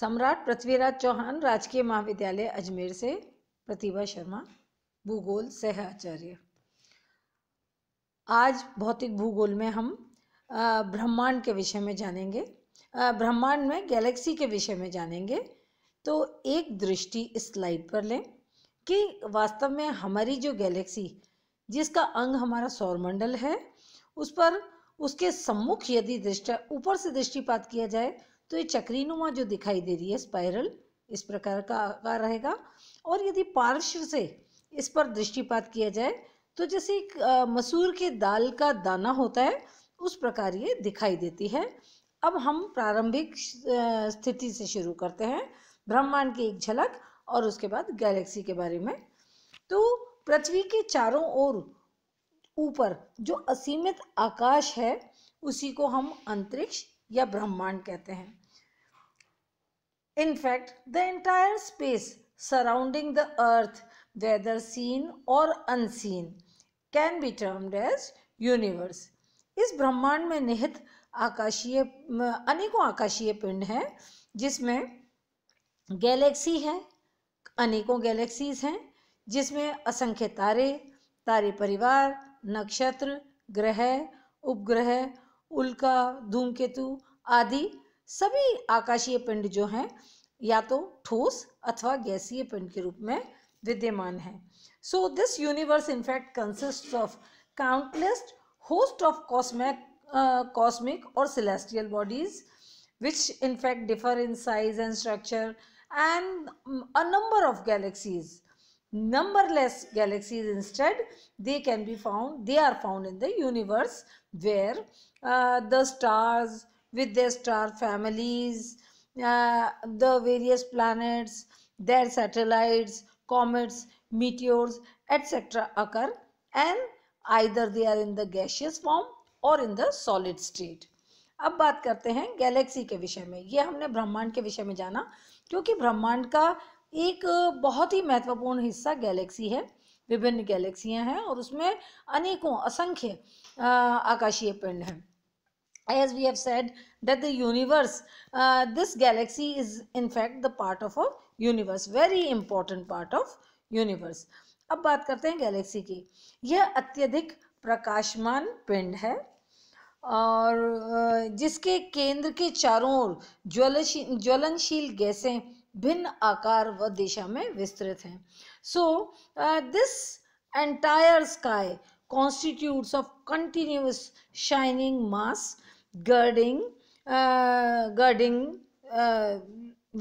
सम्राट पृथ्वीराज चौहान राजकीय महाविद्यालय अजमेर से प्रतिभा शर्मा भूगोल सह आचार्य आज भौतिक भूगोल में हम ब्रह्मांड के विषय में जानेंगे ब्रह्मांड में गैलेक्सी के विषय में जानेंगे तो एक दृष्टि इस स्लाइड पर लें कि वास्तव में हमारी जो गैलेक्सी जिसका अंग हमारा सौरमंडल है उस पर उसके सम्मुख यदि दृष्टि ऊपर से दृष्टिपात किया जाए तो ये चक्री नुमा जो दिखाई दे रही है स्पाइरल इस प्रकार का आकार रहेगा और यदि पार्श्व से इस पर दृष्टिपात किया जाए तो जैसे एक मसूर के दाल का दाना होता है उस प्रकार ये दिखाई देती है अब हम प्रारंभिक स्थिति से शुरू करते हैं ब्रह्मांड की एक झलक और उसके बाद गैलेक्सी के बारे में तो पृथ्वी के चारों ओर ऊपर जो असीमित आकाश है उसी को हम अंतरिक्ष या ब्रह्मांड कहते हैं in fact the entire space surrounding the earth whether seen और unseen can be termed as universe इस ब्रह्मांड में निहित आकाशीय अनेकों आकाशीय पिंड हैं जिसमें गैलेक्सी है अनेकों गैलेक्सीज हैं जिसमें असंख्य तारे तारे परिवार नक्षत्र ग्रह उपग्रह उल्का धूमकेतु आदि सभी आकाशीय पिंड जो हैं या तो ठोस अथवा गैसीय पिंड के रूप में विद्यमान है so this universe in fact consist of countless host of cosmic cosmic और celestial bodies which in fact differ in size and structure and a number of galaxies numberless galaxies instead they can be found they are found in the universe where uh, the stars with their star families uh, the various planets their satellites comets meteors etc occur and either they are in the gaseous form or in the solid state अब बात करते हैं Galaxy के विषय में ये हमने ब्रह्मांड के विषय में जाना क्योंकि ब्रह्मांड का एक बहुत ही महत्वपूर्ण हिस्सा गैलेक्सी है विभिन्न गैलेक्सियां हैं और उसमें अनेकों असंख्य आकाशीय पिंड हैं as we have said that the universe this galaxy is is in fact the part of a universe very important part अब बात करते हैं गैलेक्सी की यह अत्यधिक प्रकाशमान पिंड है और जिसके केंद्र के चारों ओर ज्वलनशील ज्वलनशील गैसें भिन्न आकार व दिशा में विस्तृत हैं so this entire sky constitute of continuous shining mass girding girding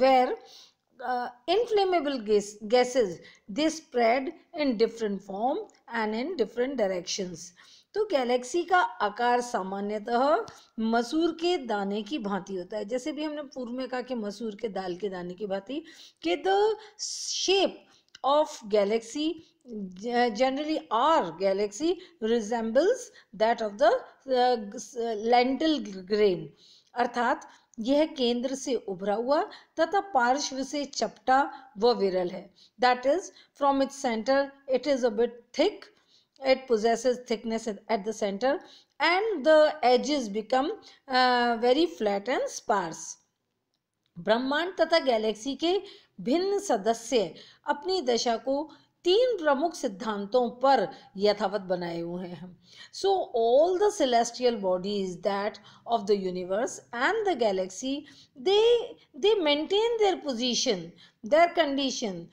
where inflammable gases this spread in different form and in different directions तो गैलेक्सी का आकार सामान्यतः मसूर के दाने की भांति होता है जैसे भी हमने पूर्व में कहा कि मसूर के दाल के दाने की भांति के the shape of galaxy generally our galaxy resembles that of the lentil grain अर्थात यह केंद्र से उभरा हुआ तथा पार्श्व से चपटा व विरल है that is from its centre it is a bit thick it possesses thickness at the center and the edges become uh, very flat and sparse ब्रह्मांड तथा गैलेक्सी के भिन्न सदस्य अपनी दशा को तीन प्रमुख सिद्धांतों पर यथावत बनाए हुए हैं so all the celestial bodies that of the universe and the galaxy they they maintain their position their condition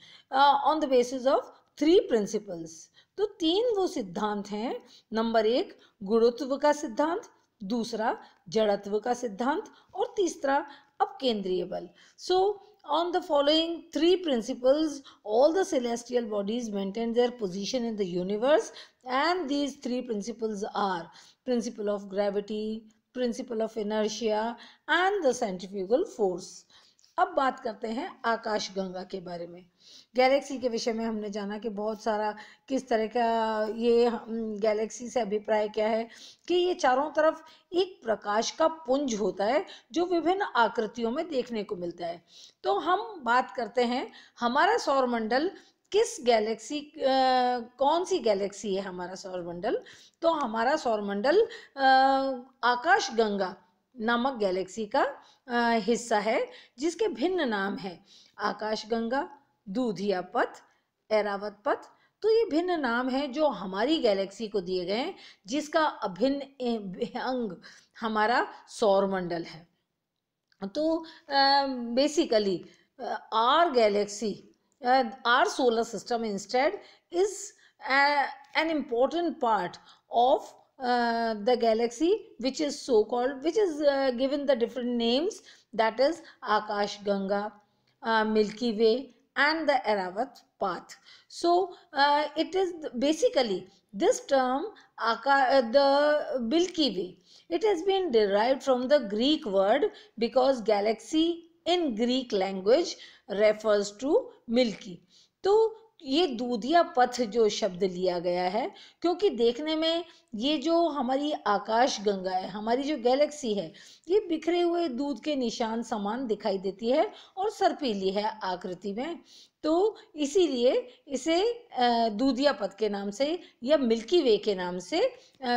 on the basis of three principles तो तीन वो सिद्धांत हैं नंबर एक गुरुत्व का सिद्धांत दूसरा जड़त्व का सिद्धांत और तीसरा अब केंद्रीय बल so on the following three principles all the celestial bodies maintain their position in the universe and these three principles are principle of gravity principle of inertia and the scientifical force अब बात करते हैं आकाश गंगा के बारे में Galaxy के विषय में हमने जाना कि बहुत सारा किस तरह का ये हम्म, गैलेक्सी से अभिप्राय क्या है कि ये चारों तरफ एक प्रकाश का पुंज होता है जो विभिन्न आकृतियों में देखने को मिलता है तो हम बात करते हैं हमारा सौरमंडल किस गैलेक्सी कौन सी गैलेक्सी है हमारा सौरमंडल तो हमारा सौरमंडल आकाश गंगा नामक गैलेक्सी का हिस्सा है जिसके भिन्न नाम है आकाशगंगा दूधिया पथ एरावत पथ तो ये भिन्न नाम है जो हमारी गैलेक्सी को दिए गए हैं जिसका अभिन्न अंग हमारा सौर मंडल है तो basically our galaxy our solar system instead is an important part of Uh, the galaxy which is so called which is uh, given the different names that is akash ganga uh, milky way and the aravat path so uh, it is basically this term Aka, uh, the milky way it has been derived from the greek word because galaxy in greek language refers to milky so ये दूधिया पथ जो शब्द लिया गया है क्योंकि देखने में ये जो हमारी आकाश गंगा है हमारी जो गैलेक्सी है ये बिखरे हुए दूध के निशान समान दिखाई देती है और सरपीली है आकृति में तो इसीलिए इसे दूधिया पथ के नाम से या मिल्की वे के नाम से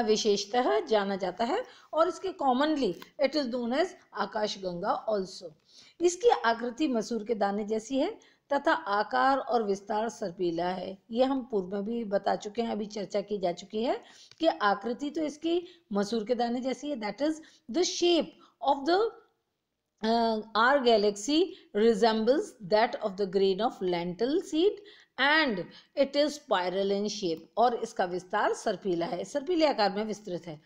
विशेषतः जाना जाता है और इसके commonly it is known as Akash Ganga also इसकी आकृति मसूर के दाने जैसी है तथा आकार और विस्तार सर्पीला है ये हम पूर्व में भी बता चुके हैं अभी चर्चा की जा चुकी है कि आकृति तो इसकी मसूर के दाने जैसी है that is the shape of the our galaxy resembles that of the grain of lentil seed and it is spiral in shape और इसका विस्तार सर्पीला है सर्पीले आकार में विस्तृत है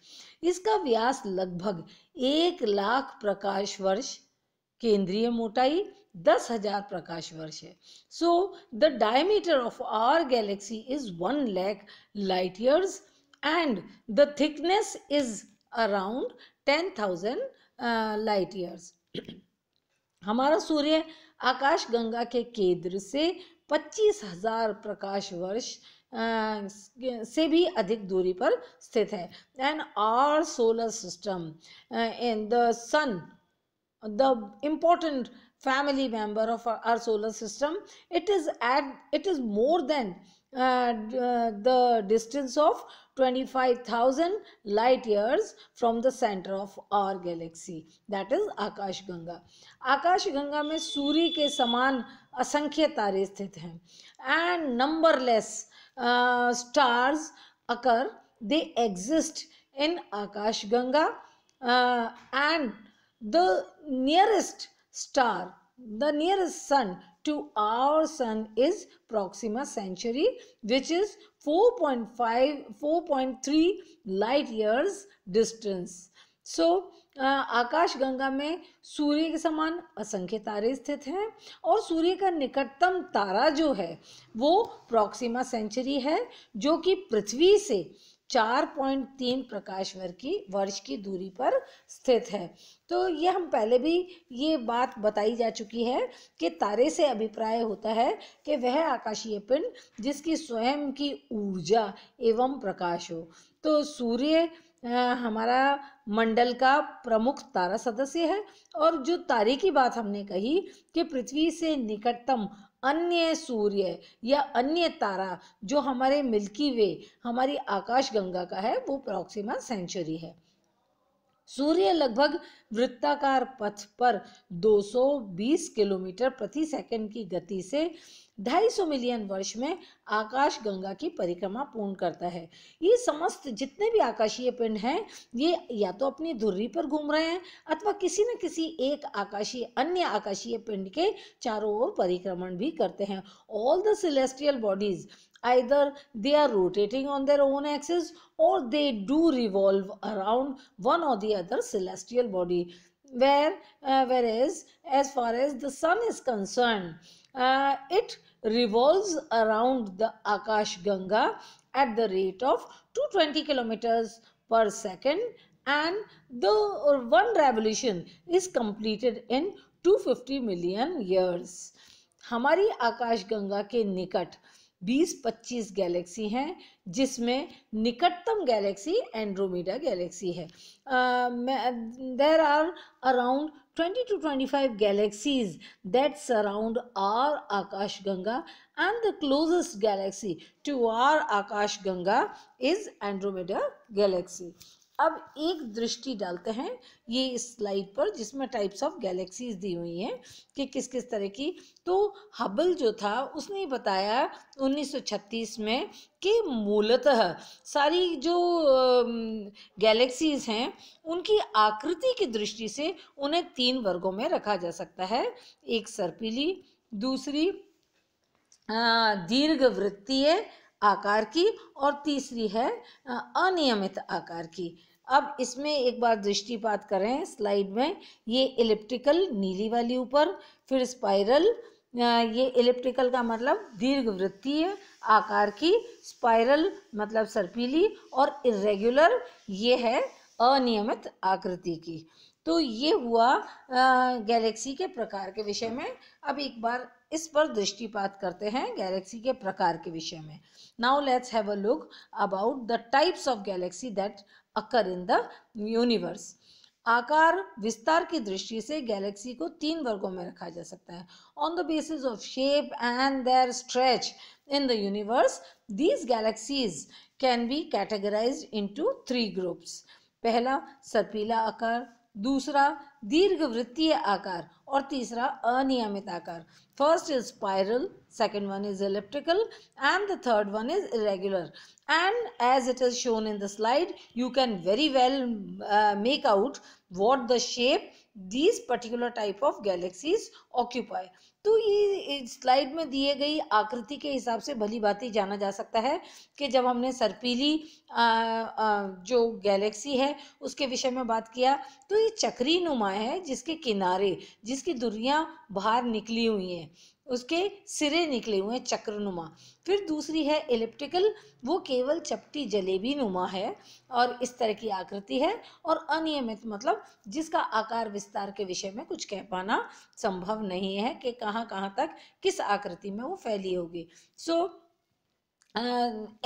इसका व्यास लगभग एक लाख प्रकाश वर्ष केंद्रीय मोटाई हजार प्रकाश वर्ष है so the diameter of our galaxy is one lakh light years and the thickness is around thousand light years हमारा सूर्य आकाश गंगा के केंद्र से हजार प्रकाश वर्ष uh, से भी अधिक दूरी पर स्थित है and our solar system in the sun the important family member of our, our solar system it is at it is more than uh, uh, the distance of 25000 light years from the center of our galaxy that is akash ganga akash ganga mein suri ke saman asankhya tare sthit hain and numberless uh, stars occur they exist in akash ganga uh, and the nearest star, the nearest sun to our sun is Proxima Centauri which is 4.5, 4.3 light years distance. So, Uh, आकाश गंगा में सूर्य के समान असंख्य तारे स्थित हैं और सूर्य का निकटतम तारा जो है वो प्रॉक्सिमा सेंचुरी है जो कि पृथ्वी से 4.3 प्रकाश वर्ग की वर्ष की दूरी पर स्थित है तो ये हम पहले भी ये बात बताई जा चुकी है कि तारे से अभिप्राय होता है कि वह आकाशीय पिंड जिसकी स्वयं की ऊर्जा एवं प्रकाश हो तो सूर्य हमारा मंडल का प्रमुख तारा सदस्य है और जो तारे की बात हमने कही कि पृथ्वी से निकटतम अन्य सूर्य या अन्य तारा जो हमारे मिल्की वे हमारी आकाश गंगा का है वो प्रॉक्सिमा सेंचुरी है सूर्य लगभग वृत्ताकार पथ पर 220 किलोमीटर प्रति सेकंड की गति से 250 मिलियन वर्ष में आकाश गंगा की परिक्रमा पूर्ण करता है ये समस्त जितने भी आकाशीय पिंड हैं ये या तो अपनी धुर्री पर घूम रहे हैं अथवा किसी न किसी एक आकाशीय अन्य आकाशीय पिंड के चारों ओर परिक्रमण भी करते हैं all the celestial bodies either they are rotating on their own axis और they do revolve around one or the other celestial body where uh, whereas as far as the sun is concerned uh, it revolves around the akash ganga at the rate of 220 kilometers per second and the one revolution is completed in 250 million years हमारी आकाश गंगा के निकट 20-25 Galaxy हैं जिसमें निकटतम Galaxy Andromeda galaxy है there are around 20 two 25 galaxies that surround our Akash Ganga and the closest galaxy to our Akash Ganga is Andromeda galaxy अब एक दृष्टि डालते हैं ये इस स्लाइड पर जिसमें टाइप्स ऑफ गैलेक्सीज दी हुई हैं कि किस किस तरह की तो हबल जो था उसने बताया 1936 में कि मूलतः सारी जो गैलेक्सीज हैं उनकी आकृति की दृष्टि से उन्हें तीन वर्गों में रखा जा सकता है एक सर्पीली दूसरी दीर्घ वृत्तीय आकार की और तीसरी है अनियमित आकार की अब इसमें एक बार दृष्टिपात करें स्लाइड में ये इलिप्टिकल नीली वाली ऊपर फिर स्पाइरल ये इलिप्टिकल का मतलब दीर्घ वृत्तीय आकार की स्पाइरल मतलब सर्पीली और इरेगुलर ये है अनियमित आकृति की तो ये हुआ गैलेक्सी के प्रकार के विषय में अब एक बार इस पर दृष्टिपात करते हैं गैलेक्सी के प्रकार के विषय में now let's have a look about the types of galaxy that occur in the universe आकार विस्तार की दृष्टि से गैलेक्सी को तीन वर्गों में रखा जा सकता है on the basis of shape and their stretch in the universe these galaxies can be categorize into three groups पहला सर्पीला आकार दूसरा दीर्घ वृत्तीय आकार और तीसरा अनियमित आकार first is spiral second one is elliptical and the third one is irregular and as it is shown in the slide you can very well make out what the shape these particular type of galaxies occupy तो ये slide में दिए गई आकृति के हिसाब से भली बात ही जाना जा सकता है कि जब हमने सरपीली uh, uh, जो गैलेक्सी है उसके विषय में बात किया तो ये चक्री नुमा कुआं है जिसके किनारे जिसकी दुरियां बाहर निकली हुई हैं उसके सिरे निकले हुए हैं चक्रनुमा फिर दूसरी है इलिप्टिकल वो केवल चपटी जलेबी नुमा है और इस तरह की आकृति है और अनियमित मतलब जिसका आकार विस्तार के विषय में कुछ कह पाना संभव नहीं है कि कहाँ कहाँ तक किस आकृति में वो फैली होगी so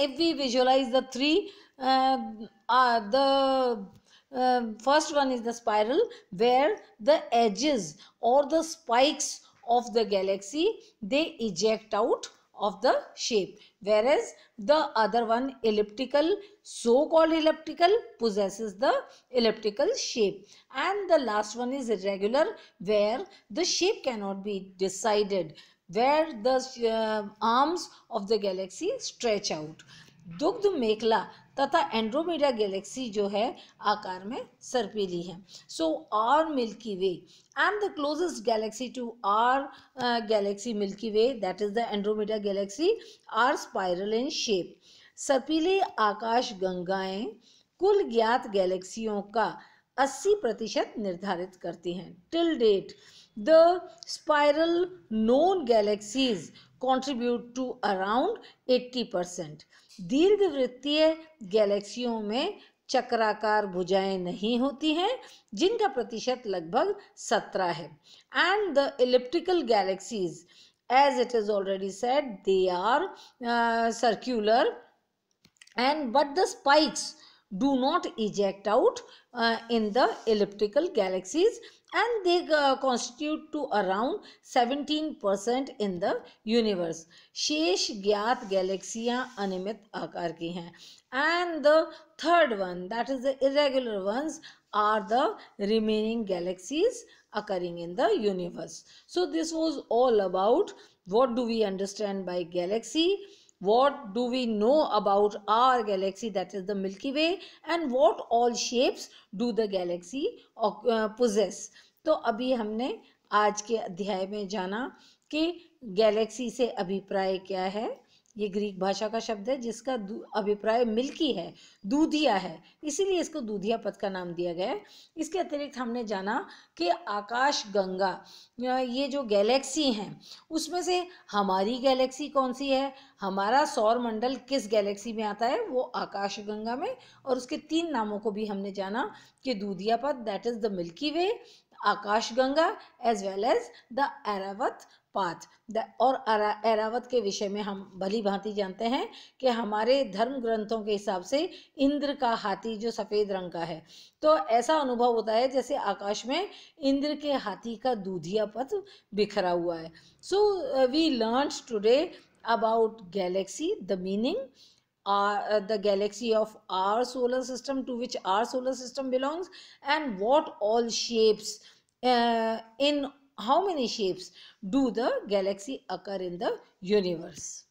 if we visualize the three the uh, first one is the spiral where the edges or the spikes of the galaxy they eject out of the shape whereas the other one elliptical so called elliptical possesses the elliptical shape and the last one is irregular where the shape cannot be decided where the uh, arms of the galaxy stretch out दुग्ध मेखला तथा Andromeda Galaxy जो है आकार में सर्पीली है so our Milky Way and the closest galaxy to our galaxy Milky Way that is the Andromeda galaxy are spiral in shape सर्पीली आकाश गंगाएं कुल ज्ञात गैलेक्सियों का 80 प्रतिशत निर्धारित करती हैं till date the spiral known galaxies contribute to around 80 percent दीर्घवृत्तीय गैलेक्सियों में चक्राकार भुजाएं नहीं होती हैं जिनका प्रतिशत लगभग सत्रह है and the elliptical galaxies as it is already said they are circular and but the spikes do not eject out in the the galaxies and they uh, constitute to around 17% in the universe. shesh gyat galaxies animit aakar ki hain and the third one that is the irregular ones are the remaining galaxies occurring in the universe. So this was all about what do we understand by galaxy. what do we know about our galaxy that is the milky way and what all shapes do the galaxy possess तो अभी हमने आज के अध्याय में जाना कि Galaxy से अभिप्राय क्या है ये ग्रीक भाषा का शब्द है जिसका अभिप्राय मिल्की है दूधिया है इसीलिए इसको दूधिया पथ का नाम दिया गया है इसके अतिरिक्त हमने जाना कि आकाश गंगा ये जो गैलेक्सी हैं उसमें से हमारी गैलेक्सी कौन सी है हमारा सौर मंडल किस गैलेक्सी में आता है वो आकाश गंगा में और उसके तीन नामों को भी हमने जाना कि दूधिया पथ that is the Milky Way आकाश गंगा as well as the Airavat पाँच और ऐरावत के विषय में हम भली भांति जानते हैं कि हमारे धर्म ग्रंथों के हिसाब से इंद्र का हाथी जो सफ़ेद रंग का है तो ऐसा अनुभव होता है जैसे आकाश में इंद्र के हाथी का दूधिया पथ बिखरा हुआ है so we learn today about galaxy the meaning our the galaxy of our solar system to which our solar system belongs and what all shapes in how many shapes do the galaxy occur in the universe